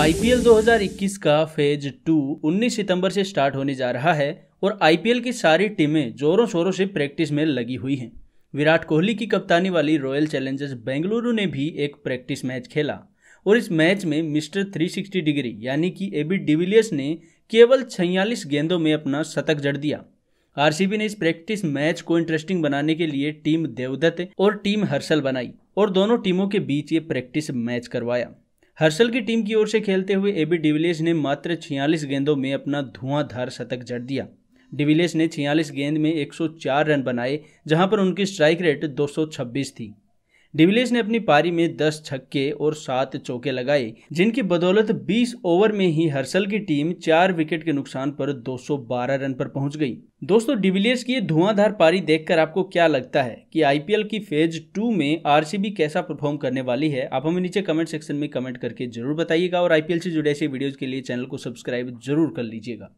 IPL 2021 का phase two 19 सितंबर से start होने जा रहा है और आईपीएल की सारी टीमें जोरों शोरों से प्रैक्टिस में लगी हुई हैं विराट कोहली की कप्तानी वाली रॉयल चैलेंजर्स बेंगलुरु ने भी एक प्रैक्टिस मैच खेला और इस मैच में मिस्टर 360 डिग्री यानी कि एबी डिविलियर्स ने केवल छियालीस गेंदों में अपना शतक जड़ दिया आरसीबी ने इस प्रैक्टिस मैच को इंटरेस्टिंग बनाने के लिए टीम देवदत्त और टीम हर्षल बनाई और दोनों टीमों के बीच ये प्रैक्टिस मैच करवाया हर्षल की टीम की ओर से खेलते हुए एबी डिविलियर्स ने मात्र 46 गेंदों में अपना धुआंधार शतक जड़ दिया डिविलियर्स ने 46 गेंद में 104 रन बनाए जहां पर उनकी स्ट्राइक रेट 226 थी डिविलियर्स ने अपनी पारी में 10 छक्के और 7 चौके लगाए जिनकी बदौलत 20 ओवर में ही हर्षल की टीम चार विकेट के नुकसान पर 212 रन पर पहुंच गई दोस्तों डिविलियर्स की धुआंधार पारी देखकर आपको क्या लगता है कि आईपीएल की फेज टू में आरसीबी कैसा परफॉर्म करने वाली है आप हमें नीचे कमेंट सेक्शन में कमेंट करके जरूर बताइएगा और आईपीएल से जुड़े ऐसे वीडियोज के लिए चैनल को सब्सक्राइब जरूर कर लीजिएगा